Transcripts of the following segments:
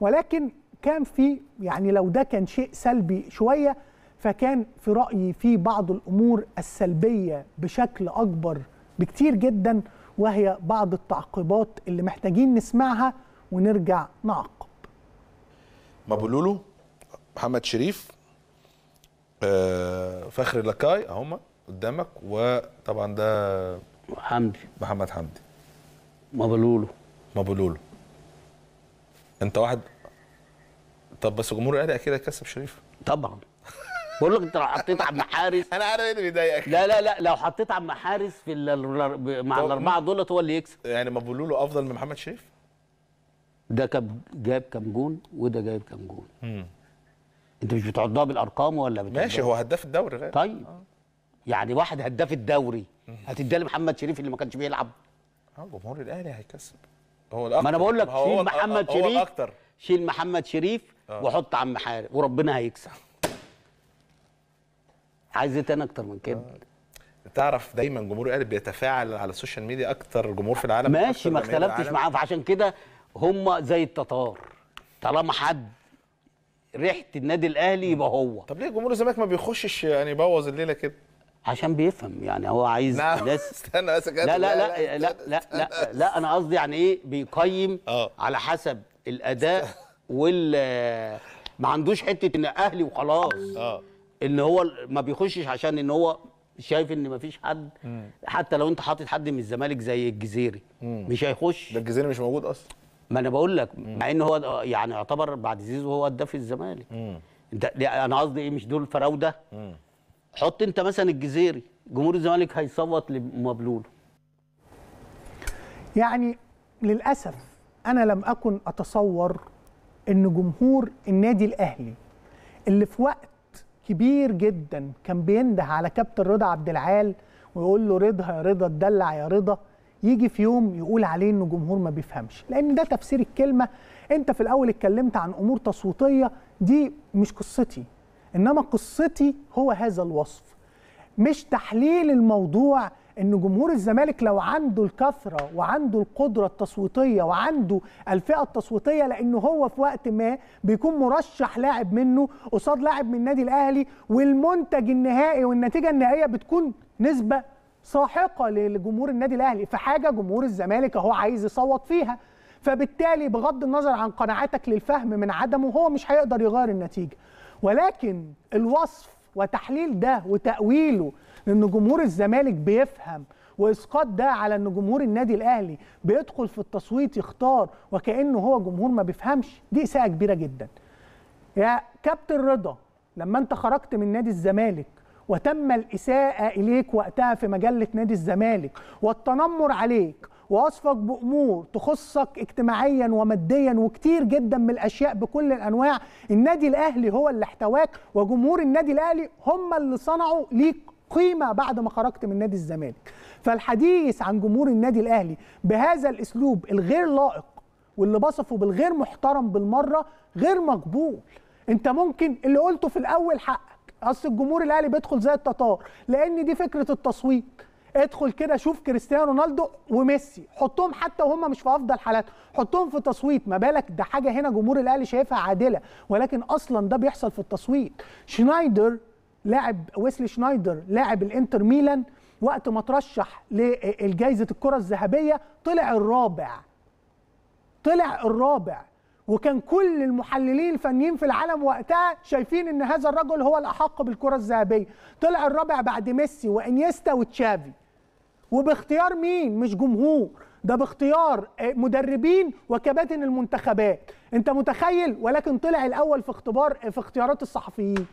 ولكن كان في يعني لو ده كان شيء سلبي شويه فكان في رايي في بعض الامور السلبيه بشكل اكبر بكتير جدا وهي بعض التعقيبات اللي محتاجين نسمعها ونرجع نعقب مابولولو محمد شريف آه، فخر لكاي اهم قدامك وطبعا ده حمدي محمد حمدي مابولولو مابولولو انت واحد طب بس جمهور الاهلي اكيد هيكسب شريف طبعا بقول لك انت لو حطيت عبد الحارس انا عارف ايه اللي بيضايقك لا لا لا لو حطيت عبد الحارس في مع الاربعه دولت هو اللي يكسب يعني ما بيقولوا له افضل من محمد شريف ده كان جايب كام جون وده جايب كام جون امم انت مش بتعدها بالارقام ولا بتعضها ماشي هو هداف الدوري غير طيب آه. يعني واحد هداف الدوري هتديها لمحمد شريف اللي ما كانش بيلعب اه جمهور الاهلي هيكسب هو الاكتر ما انا بقول لك شيل محمد شريف هو الاكتر شيل محمد شريف آه. وحط عم حارب وربنا هيكسب عايز ايه تاني اكتر من كده آه. تعرف دايما جمهور الاهلي بيتفاعل على السوشيال ميديا اكتر جمهور في العالم ماشي ما اختلفتش معاه فعشان كده هم زي التتار طالما حد ريحه النادي الاهلي يبقى هو طب ليه جمهور الزمالك ما بيخشش يعني يبوظ الليله كده عشان بيفهم يعني هو عايز ناس استنى بس لا لا لا لا لا لا, لا انا قصدي يعني ايه بيقيم أوه. على حسب الاداء وال ما عندوش حته ان اهلي وخلاص اه ان هو ما بيخشش عشان ان هو شايف ان مفيش حد مم. حتى لو انت حاطط حد من الزمالك زي الجزيري مم. مش هيخش ده الجزيري مش موجود اصلا ما انا بقول لك مع ان هو يعني يعتبر بعد زيزو هو هداف الزمالك انت يعني انا قصدي ايه مش دول فراوده حط انت مثلا الجزيري جمهور الزمالك هيصوت لمبلوله يعني للاسف انا لم اكن اتصور ان جمهور النادي الاهلي اللي في وقت كبير جدا كان بينده على كابتن رضا عبد العال ويقول له رضا يا رضا تدلع يا رضا يجي في يوم يقول عليه انه جمهور ما بيفهمش لان ده تفسير الكلمه انت في الاول اتكلمت عن امور تصويتيه دي مش قصتي انما قصتي هو هذا الوصف مش تحليل الموضوع ان جمهور الزمالك لو عنده الكثره وعنده القدره التصويتيه وعنده الفئه التصويتيه لان هو في وقت ما بيكون مرشح لاعب منه قصاد لاعب من النادي الاهلي والمنتج النهائي والنتيجه النهائيه بتكون نسبه ساحقه لجمهور النادي الاهلي في حاجه جمهور الزمالك اهو عايز يصوت فيها فبالتالي بغض النظر عن قناعاتك للفهم من عدمه هو مش هيقدر يغير النتيجه ولكن الوصف وتحليل ده وتأويله لأن جمهور الزمالك بيفهم واسقاط ده على ان جمهور النادي الاهلي بيدخل في التصويت يختار وكانه هو جمهور ما بيفهمش دي اساءه كبيره جدا يا كابتن رضا لما انت خرجت من نادي الزمالك وتم الاساءه اليك وقتها في مجله نادي الزمالك والتنمر عليك ووصفك بامور تخصك اجتماعيا وماديا وكتير جدا من الاشياء بكل الانواع النادي الاهلي هو اللي احتواك وجمهور النادي الاهلي هم اللي صنعوا ليك قيمه بعد ما خرجت من نادي الزمالك فالحديث عن جمهور النادي الاهلي بهذا الاسلوب الغير لائق واللي بصفه بالغير محترم بالمره غير مقبول انت ممكن اللي قلته في الاول حقك اصل الجمهور الاهلي بيدخل زي التتار لان دي فكره التصويت ادخل كده شوف كريستيانو رونالدو وميسي حطهم حتى وهم مش في افضل حالاتهم حطهم في تصويت ما بالك ده حاجه هنا جمهور الاهلي شايفها عادله ولكن اصلا ده بيحصل في التصويت شنايدر لاعب ويسلي شنايدر لاعب الانتر ميلان وقت ما ترشح لجائزه الكره الذهبيه طلع الرابع طلع الرابع وكان كل المحللين الفنيين في العالم وقتها شايفين ان هذا الرجل هو الاحق بالكره الذهبيه طلع الرابع بعد ميسي وانيستا وتشافي وباختيار مين مش جمهور ده باختيار آه، مدربين وكباتن المنتخبات انت متخيل ولكن طلع الاول في اختبار آه، في اختيارات الصحفيين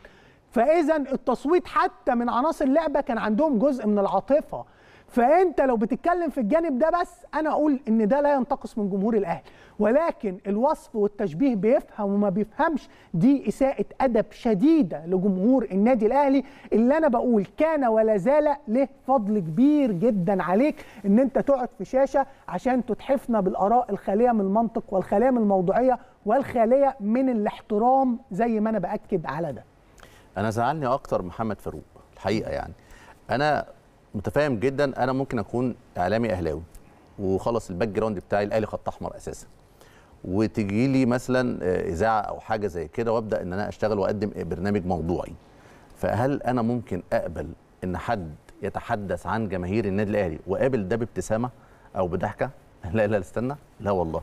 فاذا التصويت حتى من عناصر اللعبه كان عندهم جزء من العاطفه فانت لو بتتكلم في الجانب ده بس انا اقول ان ده لا ينتقص من جمهور الاهلي ولكن الوصف والتشبيه بيفهم وما بيفهمش دي اساءه ادب شديده لجمهور النادي الاهلي اللي انا بقول كان ولا زال له فضل كبير جدا عليك ان انت تقعد في شاشه عشان تتحفنا بالاراء الخاليه من المنطق والخاليه من الموضوعيه والخاليه من الاحترام زي ما انا باكد على ده انا زعلني اكتر محمد فاروق الحقيقه يعني انا متفاهم جدا انا ممكن اكون اعلامي اهلاوي وخلص الباك جراوند بتاعي الاهلي خط احمر اساسا وتجي لي مثلا آه، اذاعه او حاجه زي كده وابدا ان انا اشتغل واقدم برنامج موضوعي فهل انا ممكن اقبل ان حد يتحدث عن جماهير النادي الاهلي وقابل ده بابتسامه او بضحكه لا لا استنى لا والله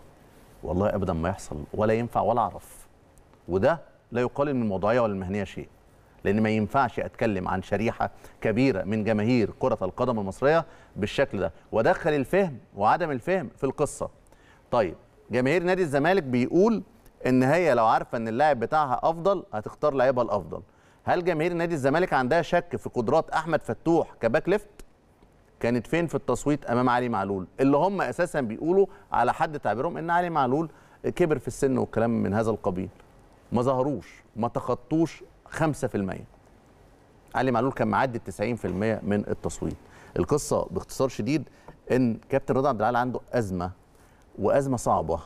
والله ابدا ما يحصل ولا ينفع ولا اعرف وده لا يقلل من الموضوعيه ولا المهنيه شيء لان ما ينفعش اتكلم عن شريحه كبيره من جماهير كره القدم المصريه بالشكل ده وادخل الفهم وعدم الفهم في القصه طيب جماهير نادي الزمالك بيقول ان هي لو عارفه ان اللاعب بتاعها افضل هتختار لعيبها الافضل هل جماهير نادي الزمالك عندها شك في قدرات احمد فتوح كباك ليفت كانت فين في التصويت امام علي معلول اللي هم اساسا بيقولوا على حد تعبيرهم ان علي معلول كبر في السن والكلام من هذا القبيل ما ظهروش ما تخطوش 5% علي معلول كان معدي ال 90% من التصويت القصه باختصار شديد ان كابتن رضا عبد العال عنده ازمه وازمه صعبه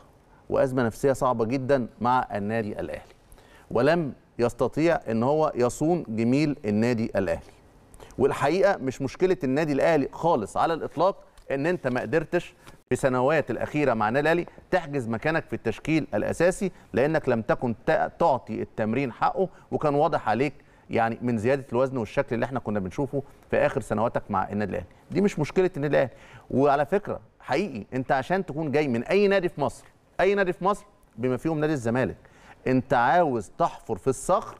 وازمه نفسيه صعبه جدا مع النادي الاهلي ولم يستطيع ان هو يصون جميل النادي الاهلي والحقيقه مش مشكله النادي الاهلي خالص على الاطلاق ان انت ما قدرتش في سنوات الأخيرة مع النادي الأهلي تحجز مكانك في التشكيل الأساسي لأنك لم تكن تعطي التمرين حقه وكان واضح عليك يعني من زيادة الوزن والشكل اللي احنا كنا بنشوفه في آخر سنواتك مع النادي الأهلي دي مش مشكلة النادي الأهلي وعلى فكرة حقيقي أنت عشان تكون جاي من أي نادي في مصر أي نادي في مصر بما فيهم نادي الزمالك أنت عاوز تحفر في الصخر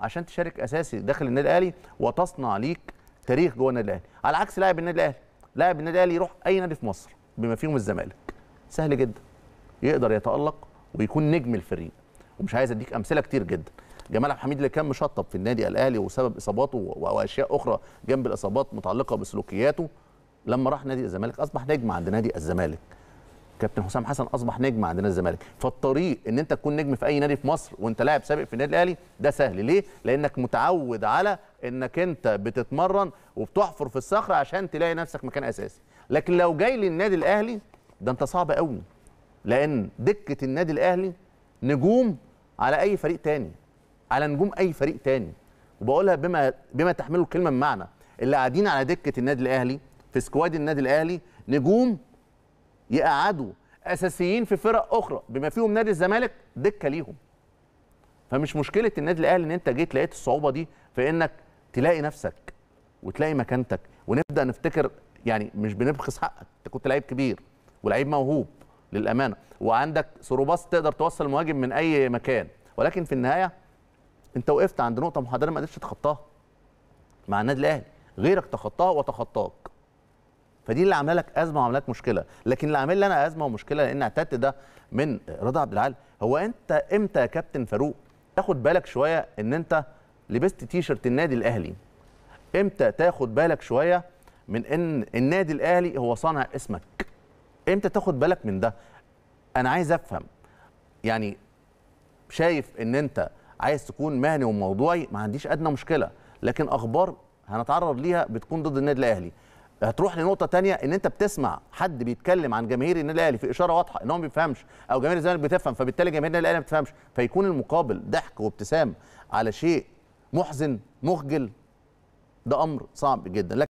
عشان تشارك أساسي داخل النادي الأهلي وتصنع ليك تاريخ جوه النادي الأهلي على عكس لاعب النادي الأهلي لاعب النادي الأهلي يروح أي نادي في مصر بما فيهم الزمالك سهل جدا يقدر يتالق ويكون نجم الفريق ومش عايز اديك امثله كتير جدا جمال عبد الحميد اللي كان مشطب في النادي الاهلي وسبب اصاباته واشياء اخرى جنب الاصابات متعلقه بسلوكياته لما راح نادي الزمالك اصبح نجم عند نادي الزمالك كابتن حسام حسن اصبح نجم عند نادي الزمالك فالطريق ان انت تكون نجم في اي نادي في مصر وانت لاعب سابق في النادي الاهلي ده سهل ليه لانك متعود على انك انت بتتمرن وبتحفر في الصخر عشان تلاقي نفسك مكان اساسي لكن لو جاي للنادي الاهلي ده انت صعب قوي لان دكه النادي الاهلي نجوم على اي فريق تاني على نجوم اي فريق تاني وبقولها بما بما تحمله الكلمه من معنى اللي قاعدين على دكه النادي الاهلي في سكواد النادي الاهلي نجوم يقعدوا اساسيين في فرق اخرى بما فيهم نادي الزمالك دكه ليهم فمش مشكله النادي الاهلي ان انت جيت لقيت الصعوبه دي في انك تلاقي نفسك وتلاقي مكانتك ونبدا نفتكر يعني مش بنبخس حقك انت كنت لعيب كبير ولعيب موهوب للامانه وعندك سروباس تقدر توصل المهاجم من اي مكان ولكن في النهايه انت وقفت عند نقطه محدده ما قدرتش تتخطاها مع النادي الاهلي غيرك تخطاها وتخطاك فدي اللي عامله لك ازمه وعامله لك مشكله لكن اللي عامل لي انا ازمه ومشكله لان اعتدت ده من رضا عبد العال هو انت امتى يا كابتن فاروق تاخد بالك شويه ان انت لبست تيشرت النادي الاهلي امتى تاخد بالك شويه من ان النادي الاهلي هو صانع اسمك امتى تاخد بالك من ده انا عايز افهم يعني شايف ان انت عايز تكون مهني وموضوعي ما عنديش ادنى مشكله لكن اخبار هنتعرض ليها بتكون ضد النادي الاهلي هتروح لنقطه تانية ان انت بتسمع حد بيتكلم عن جماهير النادي الاهلي في اشاره واضحه ان هو ما بيفهمش او جماهير الزمالك بتفهم فبالتالي جماهير النادي الاهلي ما بتفهمش فيكون المقابل ضحك وابتسام على شيء محزن مخجل ده امر صعب جدا